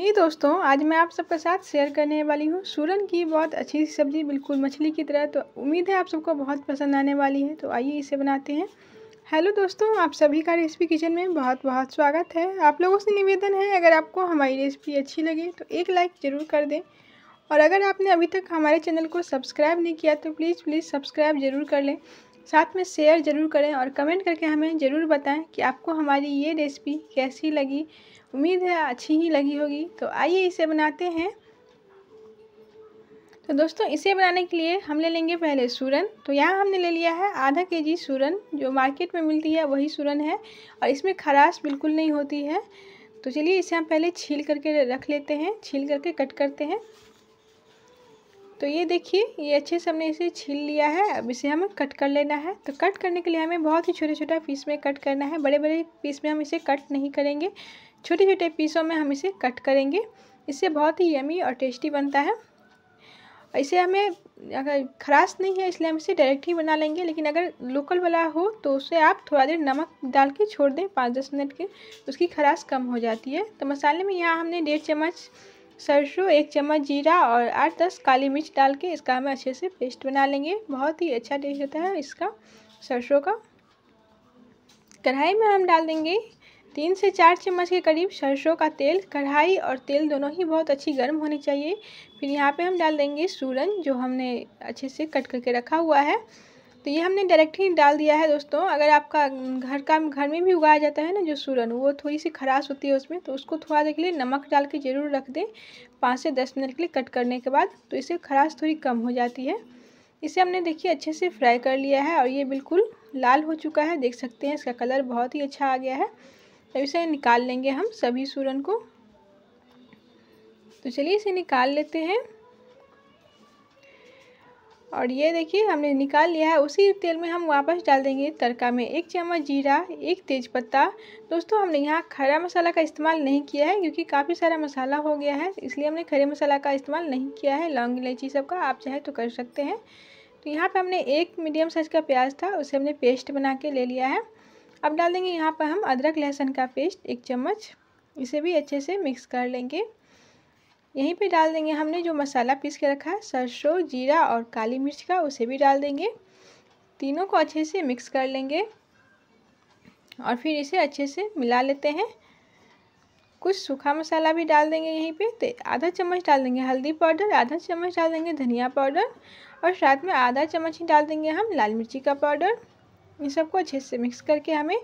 ये दोस्तों आज मैं आप सबके साथ शेयर करने वाली हूँ सूरन की बहुत अच्छी सी सब्ज़ी बिल्कुल मछली की तरह तो उम्मीद है आप सबको बहुत पसंद आने वाली है तो आइए इसे बनाते हैं हेलो दोस्तों आप सभी का रेसिपी किचन में बहुत बहुत स्वागत है आप लोगों से निवेदन है अगर आपको हमारी रेसिपी अच्छी लगे तो एक लाइक ज़रूर कर दें और अगर आपने अभी तक हमारे चैनल को सब्सक्राइब नहीं किया तो प्लीज़ प्लीज़ सब्सक्राइब ज़रूर कर लें साथ में शेयर ज़रूर करें और कमेंट करके हमें ज़रूर बताएं कि आपको हमारी ये रेसिपी कैसी लगी उम्मीद है अच्छी ही लगी होगी तो आइए इसे बनाते हैं तो दोस्तों इसे बनाने के लिए हम ले लेंगे पहले सूरन तो यहाँ हमने ले लिया है आधा के जी सूरन जो मार्केट में मिलती है वही सूरन है और इसमें खराश बिल्कुल नहीं होती है तो चलिए इसे हम पहले छील करके रख लेते हैं छील करके कट करते हैं तो ये देखिए ये अच्छे से हमने इसे छील लिया है अब इसे हमें कट कर लेना है तो कट करने के लिए हमें बहुत ही छोटे छोटा पीस में कट करना है बड़े बड़े पीस में हम इसे कट नहीं करेंगे छोटे छोटे पीसों में हम इसे कट करेंगे इससे बहुत ही यमी और टेस्टी बनता है इसे हमें अगर खराश नहीं है इसलिए हम इसे डायरेक्ट ही बना लेंगे लेकिन अगर लोकल वाला हो तो उसे आप थोड़ा देर नमक डाल के छोड़ दें पाँच दस मिनट के उसकी खराश कम हो जाती है तो मसाले में यहाँ हमने डेढ़ चम्मच सरसों एक चम्मच जीरा और आठ दस काली मिर्च डाल के इसका हमें अच्छे से पेस्ट बना लेंगे बहुत ही अच्छा टेस्ट होता है इसका सरसों का कढ़ाई में हम डाल देंगे तीन से चार चम्मच के करीब सरसों का तेल कढ़ाई और तेल दोनों ही बहुत अच्छी गर्म होनी चाहिए फिर यहाँ पे हम डाल देंगे सूरन जो हमने अच्छे से कट करके रखा हुआ है तो ये हमने डायरेक्ट ही डाल दिया है दोस्तों अगर आपका घर का घर में भी उगाया जाता है ना जो सूरन वो थोड़ी सी खराश होती है उसमें तो उसको थोड़ा देर के लिए नमक डाल के ज़रूर रख दें पाँच से दस मिनट के लिए कट करने के बाद तो इससे खराश थोड़ी कम हो जाती है इसे हमने देखिए अच्छे से फ्राई कर लिया है और ये बिल्कुल लाल हो चुका है देख सकते हैं इसका कलर बहुत ही अच्छा आ गया है तो इसे निकाल लेंगे हम सभी सूरन को तो चलिए इसे निकाल लेते हैं और ये देखिए हमने निकाल लिया है उसी तेल में हम वापस डाल देंगे तड़का में एक चम्मच जीरा एक तेज़पत्ता दोस्तों हमने यहाँ खड़ा मसाला का इस्तेमाल नहीं किया है क्योंकि काफ़ी सारा मसाला हो गया है इसलिए हमने खड़े मसाला का इस्तेमाल नहीं किया है लौंग इलायची सब का आप चाहे तो कर सकते हैं तो यहाँ पर हमने एक मीडियम साइज़ का प्याज था उसे हमने पेस्ट बना के ले लिया है अब डाल देंगे यहाँ पर हम अदरक लहसुन का पेस्ट एक चम्मच इसे भी अच्छे से मिक्स कर लेंगे यहीं पे डाल देंगे हमने जो मसाला पीस के रखा है सरसों जीरा और काली मिर्च का उसे भी डाल देंगे तीनों को अच्छे से मिक्स कर लेंगे और फिर इसे अच्छे से मिला लेते हैं कुछ सूखा मसाला भी डाल देंगे यहीं पे तो आधा चम्मच डाल देंगे हल्दी पाउडर आधा चम्मच डाल देंगे धनिया पाउडर और साथ में आधा चम्मच ही डाल देंगे हम लाल मिर्ची का पाउडर इन सबको अच्छे से मिक्स करके हमें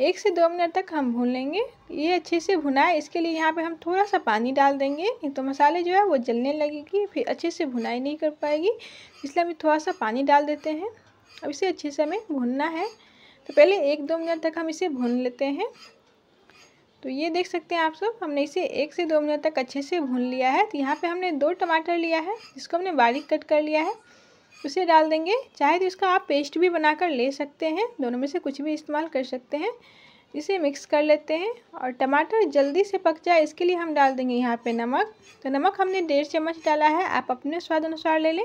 एक से दो मिनट तक हम भून लेंगे ये अच्छे से भुना है इसके लिए यहाँ पे हम थोड़ा सा पानी डाल देंगे नहीं तो मसाले जो है वो जलने लगेगी फिर अच्छे से भुनाई नहीं कर पाएगी इसलिए हम थोड़ा सा पानी डाल देते हैं अब इसे अच्छे से हमें भूनना है तो पहले एक दो मिनट तक हम इसे भून लेते हैं तो ये देख सकते हैं आप सब हमने इसे एक से दो मिनट तक अच्छे से भून लिया है तो यहाँ पर हमने दो टमाटर लिया है जिसको हमने बारीक कट कर लिया है उसे डाल देंगे चाहे तो इसका आप पेस्ट भी बनाकर ले सकते हैं दोनों में से कुछ भी इस्तेमाल कर सकते हैं इसे मिक्स कर लेते हैं और टमाटर जल्दी से पक जाए इसके लिए हम डाल देंगे यहाँ पे नमक तो नमक हमने डेढ़ चम्मच डाला है आप अपने स्वाद अनुसार ले लें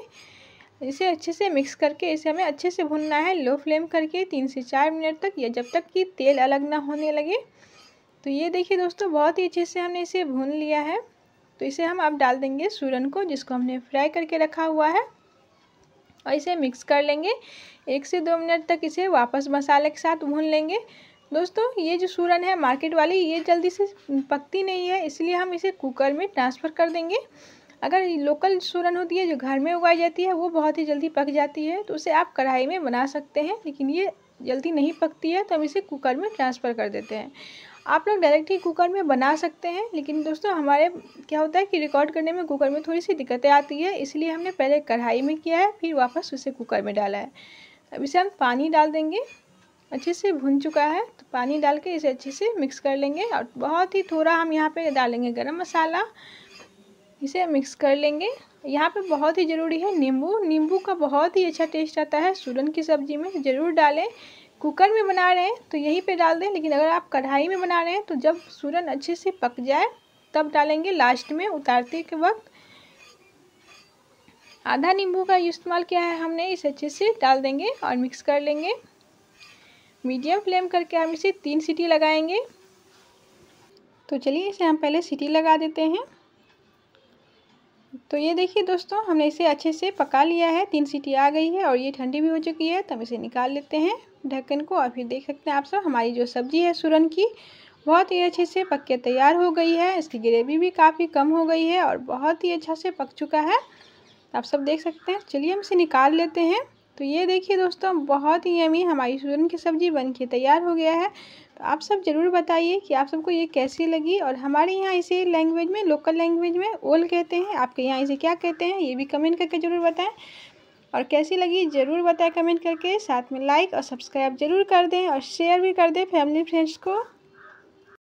इसे अच्छे से मिक्स करके इसे हमें अच्छे से भुनना है लो फ्लेम करके तीन से चार मिनट तक या जब तक कि तेल अलग ना होने लगे तो ये देखिए दोस्तों बहुत ही अच्छे से हमने इसे भून लिया है तो इसे हम अब डाल देंगे सूरन को जिसको हमने फ्राई करके रखा हुआ है और इसे मिक्स कर लेंगे एक से दो मिनट तक इसे वापस मसाले के साथ भून लेंगे दोस्तों ये जो सूरन है मार्केट वाली ये जल्दी से पकती नहीं है इसलिए हम इसे कुकर में ट्रांसफ़र कर देंगे अगर लोकल सूरन होती है जो घर में उगाई जाती है वो बहुत ही जल्दी पक जाती है तो उसे आप कढ़ाई में बना सकते हैं लेकिन ये जल्दी नहीं पकती है तो हम इसे कुकर में ट्रांसफ़र कर देते हैं आप लोग डायरेक्ट ही कुकर में बना सकते हैं लेकिन दोस्तों हमारे क्या होता है कि रिकॉर्ड करने में कुकर में थोड़ी सी दिक्कतें आती है इसलिए हमने पहले कढ़ाई में किया है फिर वापस उसे कुकर में डाला है अब इसे हम पानी डाल देंगे अच्छे से भुन चुका है तो पानी डाल के इसे अच्छे से मिक्स कर लेंगे और बहुत ही थोड़ा हम यहाँ पर डालेंगे गर्म मसाला इसे मिक्स कर लेंगे यहाँ पे बहुत ही ज़रूरी है नींबू नींबू का बहुत ही अच्छा टेस्ट आता है सूरन की सब्ज़ी में ज़रूर डालें कुकर में बना रहे हैं तो यहीं पे डाल दें लेकिन अगर आप कढ़ाई में बना रहे हैं तो जब सूरन अच्छे से पक जाए तब डालेंगे लास्ट में उतारते के वक्त आधा नींबू का इस्तेमाल किया है हमने इसे अच्छे से डाल देंगे और मिक्स कर लेंगे मीडियम फ्लेम करके हम इसे तीन सीटी लगाएंगे तो चलिए इसे हम पहले सीटी लगा देते हैं तो ये देखिए दोस्तों हमने इसे अच्छे से पका लिया है तीन सीटी आ गई है और ये ठंडी भी हो चुकी है तो हम इसे निकाल लेते हैं ढक्कन को अभी देख सकते हैं आप सब हमारी जो सब्ज़ी है सुरन की बहुत ही अच्छे से पक के तैयार हो गई है इसकी ग्रेवी भी काफ़ी कम हो गई है और बहुत ही अच्छा से पक चुका है आप सब देख सकते हैं चलिए हम इसे निकाल लेते हैं तो ये देखिए दोस्तों बहुत ही अमी हमारी सूरन की सब्ज़ी बन के तैयार हो गया है तो आप सब ज़रूर बताइए कि आप सबको ये कैसी लगी और हमारे यहाँ इसे लैंग्वेज में लोकल लैंग्वेज में ओल कहते हैं आपके यहाँ इसे क्या कहते हैं ये भी कमेंट करके ज़रूर बताएं और कैसी लगी ज़रूर बताएं कमेंट करके साथ में लाइक और सब्सक्राइब जरूर कर दें और शेयर भी कर दें फैमिली फ्रेंड्स को